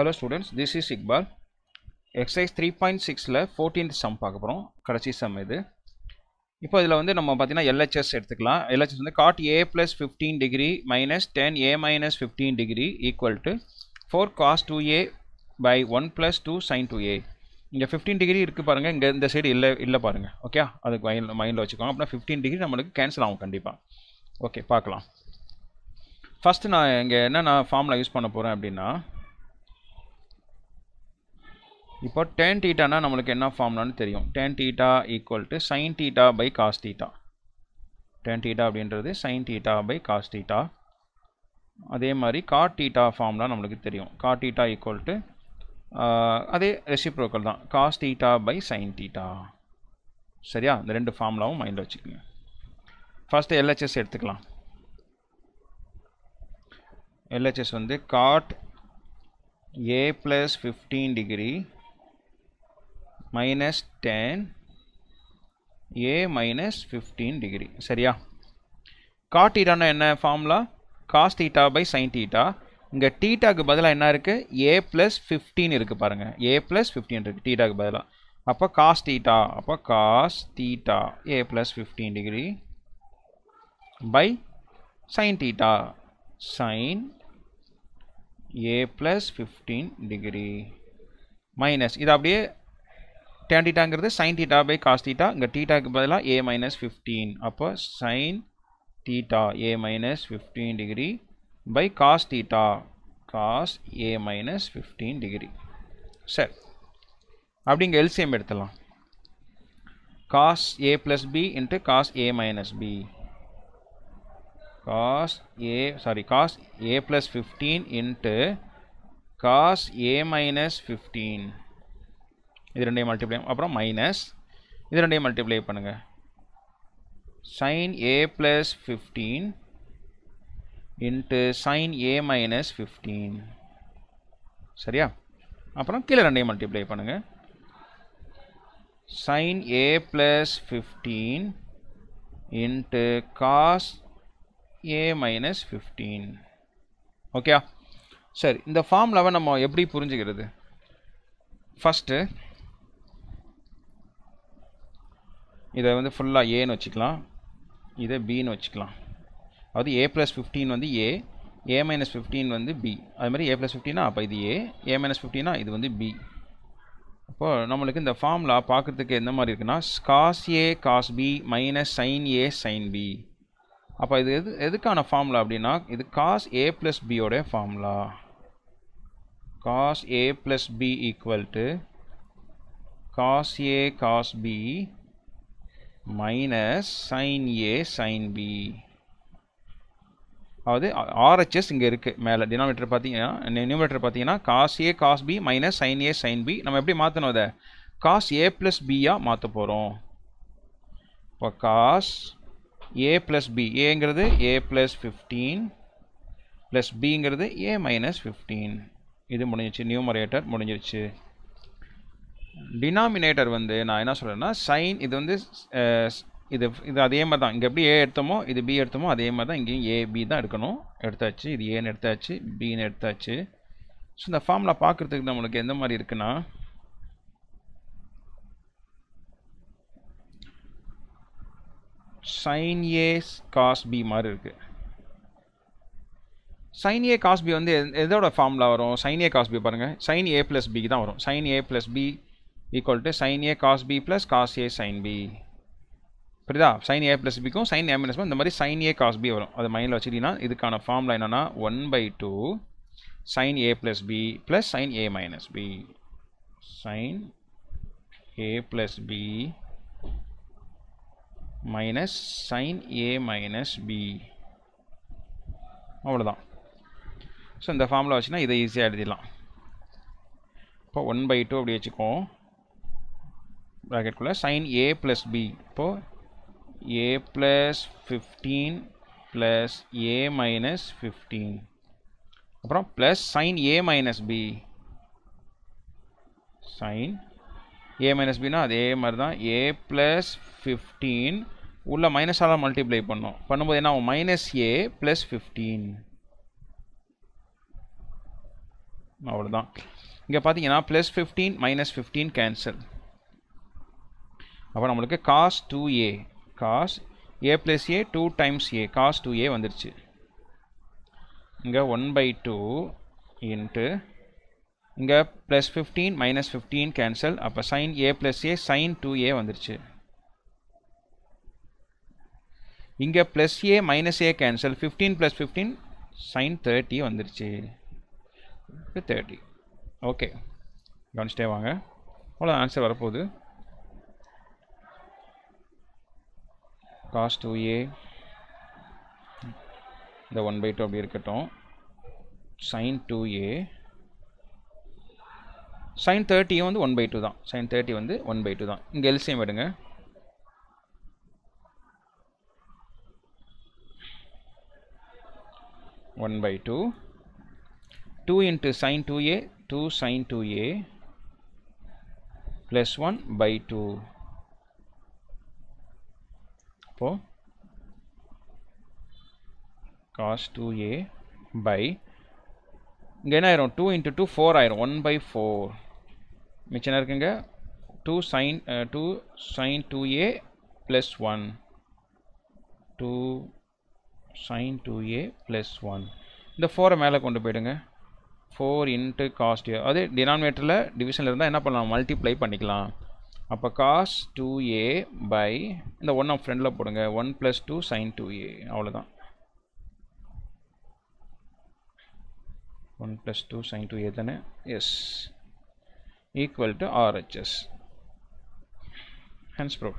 hello students this is Iqbal exercise three point சிக்ஸில் fourteenth sum பார்க்க போகிறோம் கடைசி சம் இது இப்போ இதில் வந்து நம்ம பார்த்தீங்கன்னா எல்ஹெச்எஸ் எடுத்துக்கலாம் எல்ஹெச்எஸ் வந்து cot A plus fifteen degree minus tan A minus fifteen degree equal to four cos two A by one plus two sine two A இங்கே ஃபிஃப்டீன் டிகிரி இருக்குது பாருங்கள் இங்கே இந்த சைடு இல்லை இல்லை பாருங்கள் ஓகே அதுக்கு மைண்டில் மைண்டில் வச்சுக்கோங்க அப்படின்னா ஃபிஃப்டீன் டிகிரி நம்மளுக்கு கேன்சல் ஆகும் கண்டிப்பாக ஓகே பார்க்கலாம் ஃபஸ்ட்டு நான் இங்கே என்ன நான் ஃபார்மில் யூஸ் பண்ண போகிறேன் அப்படின்னா இப்போ டென் டீட்டானா நம்மளுக்கு என்ன ஃபார்ம்லான்னு தெரியும் tan theta equal to sine theta by cos theta tan theta அப்படின்றது sine theta by cos theta அதே மாதிரி காட் டீட்டா ஃபார்ம்லாம் நம்மளுக்கு தெரியும் காட் டீட்டா ஈக்குவல் டு அதே ரெசிப்ரோக்கல் தான் cos theta by sine theta சரியா இந்த ரெண்டு ஃபார்ம்லாவும் மைண்டில் வச்சுக்கோங்க ஃபஸ்ட்டு எல்ஹெச்எஸ் எடுத்துக்கலாம் எல்ஹெச்எஸ் வந்து cot A plus fifteen degree minus 10 a minus 15 degree சரியா cot theta என்ன formula cos theta by sin theta இங்க theta கு பதலா என்ன இருக்கு a plus 15 இருக்கு பாருங்க a plus 15 இருக்கு theta கு பதலா அப்ப cos theta அப்ப cos theta a plus 15 degree by sin theta sin a plus 15 degree minus இது அப்படியே டேன் டீட்டாங்கிறது sine theta by cos theta இங்கே டீட்டாக்கு பதிலாக ஏ மைனஸ் ஃபிஃப்டீன் அப்போ sine theta A minus fifteen degree by cos theta cos A minus fifteen degree சரி இங்கே LCM எடுத்துடலாம் cos A plus B into cos A minus B cos A sorry cos A plus fifteen into cos A minus fifteen இது ரெண்டையும் multiply அப்புறம் minus இது ரெண்டையும் multiply பண்ணுங்கள் sine A plus fifteen into sine A minus fifteen சரியா அப்புறம் கீழே ரெண்டையும் மல்டிப்ளை பண்ணுங்கள் sine A plus fifteen into cos A minus fifteen ஓகேயா சரி இந்த ஃபார்ம்லவை நம்ம எப்படி புரிஞ்சுக்கிறது ஃபஸ்ட்டு இதை வந்து ஃபுல்லாக ஏன்னு வச்சுக்கலாம் இதை பின்னு வச்சுக்கலாம் அதாவது ஏ ப்ளஸ் ஃபிஃப்டீன் வந்து ஏ ஏ மைனஸ் ஃபிஃப்டீன் வந்து பி அது மாதிரி ஏ ப்ளஸ் ஃபிஃப்டினா அப்போ இது ஏ ஏ மைனஸ் ஃபிஃப்டினா இது வந்து பி அப்போது நம்மளுக்கு இந்த ஃபார்முலா பார்க்குறதுக்கு எந்த மாதிரி இருக்குன்னா cos A cos B minus sine A sine B அப்போ இது எது எதுக்கான ஃபார்முலா அப்படின்னா இது காஸ் ஏ ப்ளஸ் பியோட formula cos A plus B equal to cos A cos B minus sine A sine B அதாவது ஆர்ஹெச்எஸ் இங்கே இருக்குது மேலே டினாமினேட்டர் பார்த்தீங்கன்னா நியூமினேட்டர் பார்த்தீங்கன்னா cos A cos B minus sine A sine B நம்ம எப்படி மாற்றணும் அதை காஸ் ஏ ப்ளஸ் பியாக மாற்ற போகிறோம் இப்போ காஸ் ஏ ப்ளஸ் பி ஏங்கிறது ஏ ப்ளஸ் ஃபிஃப்டீன் ப்ளஸ் பிங்கிறது ஏ மைனஸ் ஃபிஃப்டீன் இது முடிஞ்சிச்சு நியூமரேட்டர் முடிஞ்சிருச்சு டினாமினேட்டர் வந்து நான் என்ன சொல்கிறேன்னா சைன் இது வந்து இது இது அதே மாதிரி தான் இங்கே எப்படி ஏ எடுத்தோமோ இது பி எடுத்தோமோ அதே மாதிரி தான் இங்கேயும் ஏ பி தான் எடுக்கணும் எடுத்தாச்சு இது ஏன்னு எடுத்தாச்சு பின்னு எடுத்தாச்சு ஸோ இந்த ஃபார்மில் பார்க்குறதுக்கு நம்மளுக்கு எந்த மாதிரி இருக்குன்னா சைன் ஏ காஸ் பி மாதிரி இருக்குது சைன் ஏ காஸ் பி வந்து எதோட ஃபார்மில் வரும் சைன் ஏ காஸ் பி பாருங்கள் சைன் ஏ ப்ளஸ் பி தான் வரும் sine A plus B equal to sine A cos B plus cos A sine B புரியுதா சைன் ஏ ப்ளஸ் பிக்கும் சைன் ஏ மைனஸ் இந்த மாதிரி சைன் ஏ காஸ் பி வரும் அது மைண்டில் வச்சுட்டிங்கன்னா இதுக்கான ஃபார்முலா என்னென்னா one by two sine A plus B plus sine A minus B sine A plus B minus sine A minus B அவ்வளோதான் ஸோ இந்த ஃபார்மில் வச்சுன்னா இதை ஈஸியாக எழுதிடலாம் இப்போ ஒன் பை டூ அப்படி வச்சுக்கோம் ப்ராக்கெட்குள்ளே சைன் ஏ ப்ளஸ் பி இப்போது A plus fifteen plus A minus fifteen அப்புறம் plus sine A minus B sine A minus பின்னா அதே மாதிரி தான் ஏ ப்ளஸ் ஃபிஃப்டீன் உள்ளே மைனஸாக தான் மல்டிப்ளை பண்ணோம் பண்ணும்போது என்ன ஆகும் மைனஸ் ஏ ப்ளஸ் ஃபிஃப்டீன் அவ்வளோதான் இங்கே பார்த்தீங்கன்னா plus fifteen minus fifteen cancel அப்போ நம்மளுக்கு cos two A cos A plus A two times A cos two A வந்துருச்சு இங்கே ஒன் பை டூ இன்ட்டு இங்கே plus fifteen minus fifteen cancel அப்போ sine A plus A sine two A வந்துருச்சு இங்கே plus A minus A cancel fifteen plus fifteen sine thirty வந்துருச்சு thirty okay கவனிச்சிட்டே வாங்க அவ்வளோ ஆன்சர் வரப்போகுது காஸ் டூ ஏ இந்த ஒன் பை டூ அப்படி இருக்கட்டும் சைன் டூ ஏ சைன் தேர்ட்டியும் வந்து ஒன் பை டூ தான் சைன் தேர்ட்டி வந்து ஒன் பை டூ தான் இங்கே எல்சியம் எடுங்க one by two two into sine two A two sine two A plus one by two அப்போது காஸ் டூ ஏ பை இங்கே என்ன ஆயிரும் டூ இன்ட்டு டூ ஃபோர் ஆயிரும் ஒன் பை ஃபோர் மிச்சம் என்ன இருக்குங்க two sine two sine two A plus one two sine two A plus one இந்த ஃபோரை மேலே கொண்டு போயிடுங்க ஃபோர் இன்ட்டு காஸ்ட் அதே டினாமினேட்டரில் டிவிஷனில் இருந்தால் என்ன பண்ணலாம் மல்டிப்ளை பண்ணிக்கலாம் அப்போ காஸ் டூ ஏ பை இந்த ஒன் ஆஃப் ஃப்ரெண்டில் போடுங்க one plus two sine two A அவ்வளோதான் one plus two sine two A தானே is equal to RHS hence bro